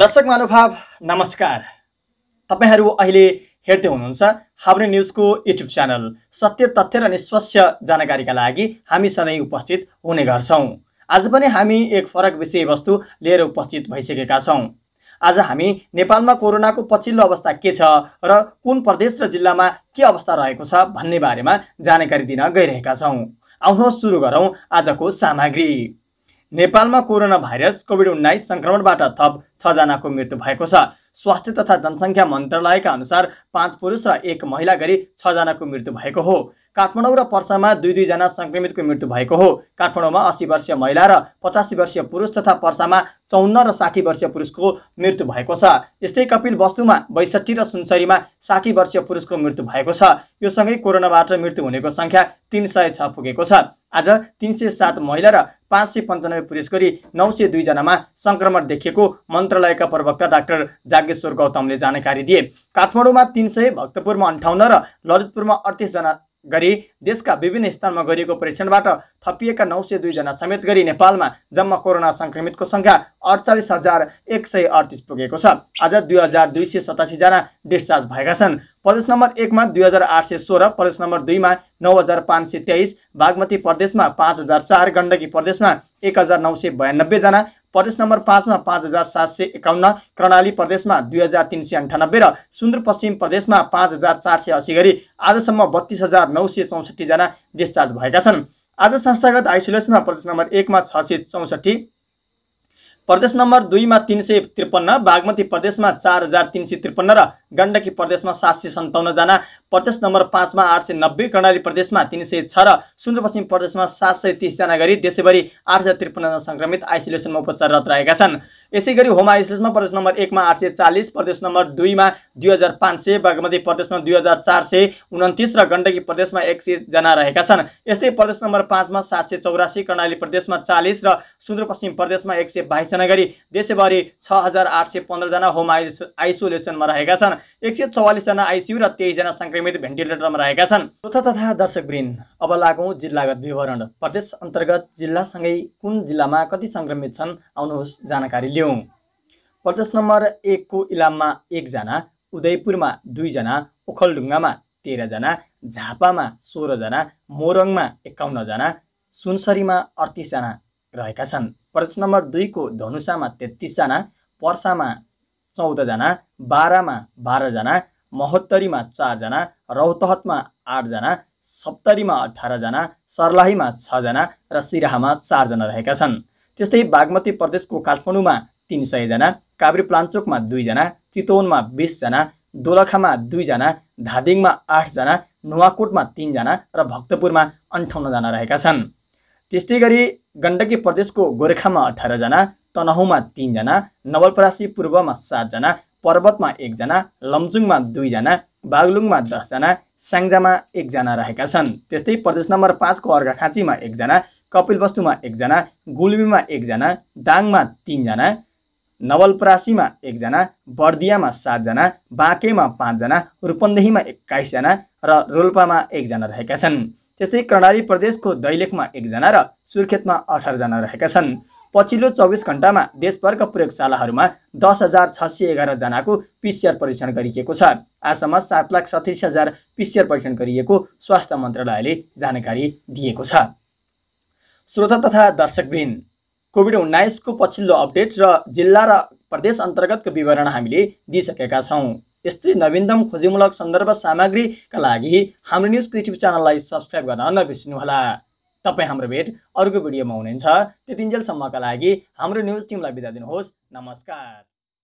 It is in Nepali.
दर्शक महानुभाव नमस्कार तपाईँहरू अहिले हेर्दै हुनुहुन्छ हाम्रो न्युजको युट्युब च्यानल सत्य तथ्य र निष्पक्ष जानकारीका लागि हामी सधैँ उपस्थित हुने गर्छौँ आज पनि हामी एक फरक विषयवस्तु लिएर उपस्थित भइसकेका छौँ आज हामी नेपालमा कोरोनाको पछिल्लो अवस्था के छ र कुन प्रदेश र जिल्लामा के अवस्था रहेको छ भन्ने बारेमा जानकारी दिन गइरहेका छौँ आउनुहोस् सुरु गरौँ आजको सामग्री नेपालमा कोरोना भाइरस कोभिड उन्नाइस सङ्क्रमणबाट थप छजनाको मृत्यु भएको छ स्वास्थ्य तथा जनसङ्ख्या मन्त्रालयका अनुसार पाँच पुरुष र एक महिला गरी छजनाको मृत्यु भएको हो काठमाडौँ र पर्सामा दुई दुईजना सङ्क्रमितको मृत्यु भएको हो काठमाडौँमा अस्सी वर्षीय महिला र पचासी वर्षीय पुरुष तथा पर्सामा चौन्न र साठी वर्षीय पुरुषको मृत्यु भएको छ यस्तै कपिल वस्तुमा बैसठी र सुनसरीमा साठी वर्षीय पुरुषको मृत्यु भएको छ यो सँगै कोरोनाबाट मृत्यु हुनेको सङ्ख्या तिन सय छ पुगेको छ आज तिन सय सात महिला र पाँच सय पन्चानब्बे पुरुष गरी नौ सय दुईजनामा सङ्क्रमण देखिएको मन्त्रालयका प्रवक्ता डाक्टर जागेश्वर गौतमले जानकारी दिए काठमाडौँमा तिन सय भक्तपुरमा अन्ठाउन्न र ललितपुरमा अडतिसजना गरी देशका विभिन्न स्थानमा गरिएको परीक्षणबाट थपिएका नौ सय दुईजना समेत गरी नेपालमा जम्मा कोरोना सङ्क्रमितको सङ्ख्या अडचालिस हजार एक सय अडतिस पुगेको छ आज दुई हजार दुई सय सतासीजना डिस्चार्ज भएका छन् प्रदेश नम्बर एकमा दुई हजार आठ सय सोह्र प्रदेश नम्बर दुईमा नौ हजार पाँच सय तेइस बागमती प्रदेशमा पाँच हजार चार गण्डकी प्रदेशमा एक हजार नौ सय बयानब्बेजना प्रदेश नम्बर पाँचमा पाँच हजार सात सय एकाउन्न कर्णाली प्रदेशमा दुई हजार तिन सय अन्ठानब्बे र सुन्दरपश्चिम प्रदेशमा पाँच हजार चार सय असी गरी आजसम्म बत्तिस हजार नौ सय चौसठीजना डिस्चार्ज भएका छन् आज संस्थागत आइसोलेसनमा प्रदेश नम्बर एकमा छ सय चौसठी प्रदेश नम्बर दुईमा तिन सय त्रिपन्न बागमती प्रदेशमा चार हजार तिन सय त्रिपन्न र गण्डकी प्रदेशमा सात सय सन्ताउन्नजना प्रदेश नम्बर पाँचमा आठ सय नब्बे कर्णाली प्रदेशमा तिन सय छ र सुदूरपश्चिम प्रदेशमा सात सय तिसजना गरी देशभरि आठ सय त्रिपन्नजना सङ्क्रमित आइसोलेसनमा उपचाररत रहेका छन् यसै गरी होम आइसोलेसनमा प्रदेश नम्बर एकमा आठ सय चालिस प्रदेश नम्बर दुईमा दुई हजार पाँच सय बागमती प्रदेशमा दुई हजार चार सय उन्तिस र गण्डकी प्रदेशमा एक सयजना रहेका छन् यस्तै प्रदेश नम्बर पाँचमा सात सय चौरासी कर्णाली प्रदेशमा चालिस र सुदूरपश्चिम प्रदेशमा एक सय बाइसजना गरी देशभरि छ हजार आठ सय पन्ध्रजना होम आइसो आइसोलेसनमा रहेका छन् एक सय चौवालिसजना आइसियु र तेइसजना संक्रमित भेन्टिलेटरमा रहेका छन् तथा तथा दर्शकवृन्द अब लागौँ जिल्लागत विवरण प्रदेश अन्तर्गत जिल्लासँगै कुन जिल्लामा कति संक्रमित छन् आउनुहोस् जानकारी लिउँ प्रदेश नम्बर एकको इलाममा एकजना उदयपुरमा दुईजना ओखलढुङ्गामा तेह्रजना झापामा सोह्रजना मोरङमा एकाउन्नजना सुनसरीमा अडतिसजना रहेका छन् प्रदेश नम्बर दुईको धनुषामा तेत्तिसजना पर्सामा चौधजना बाह्रमा बाह्रजना महोत्तरीमा चारजना रौतहतमा आठजना सप्तरीमा अठारजना सर्लाहीमा छजना र सिराहामा चारजना रहेका छन् त्यस्तै बागमती प्रदेशको काठमाडौँमा तिन सयजना काभ्रे प्लान्चोकमा दुईजना चितवनमा बिसजना दोलखामा दुईजना धादिङमा आठजना नुवाकोटमा तिनजना र भक्तपुरमा अन्ठाउन्नजना रहेका छन् त्यस्तै गरी गण्डकी प्रदेशको गोर्खामा अठारजना तनहुमा तिनजना नवलपरासी पूर्वमा सातजना पर्वतमा एकजना लमजुङमा दुईजना बागलुङमा दसजना स्याङ्जामा एकजना रहेका छन् त्यस्तै प्रदेश नम्बर पाँचको अर्घाखाँचीमा एकजना कपिलवस्तुमा एकजना गुल्मीमा एकजना दाङमा तिनजना नवलपरासीमा एकजना बर्दियामा सातजना बाँकेमा पाँचजना रूपन्देहीमा एक्काइसजना र रोल्पामा एकजना रहेका छन् त्यस्तै कर्णाली प्रदेशको दैलेखमा एकजना र सुर्खेतमा अठारजना रहेका छन् पछिल्लो चौबिस घण्टामा देशभरका प्रयोगशालाहरूमा दस हजार छ सय एघारजनाको पिसिआर परीक्षण गरिएको छ आजसम्म सात लाख सत्तिस हजार पिसिआर परीक्षण गरिएको स्वास्थ्य मन्त्रालयले जानकारी दिएको छ श्रोता तथा दर्शकबिन कोभिड उन्नाइसको पछिल्लो अपडेट र जिल्ला र प्रदेश अन्तर्गतको विवरण हामीले दिइसकेका छौँ यस्तै नवीनतम खोजीमूलक सन्दर्भ सामग्रीका लागि हाम्रो न्युजको युट्युब च्यानललाई सब्सक्राइब गर्न नबिर्सिनुहोला तपाईँ हाम्रो भेट अर्को भिडियोमा हुनुहुन्छ त्यतिन्जेलसम्मका लागि हाम्रो न्युज टिमलाई बिदा दिनुहोस् नमस्कार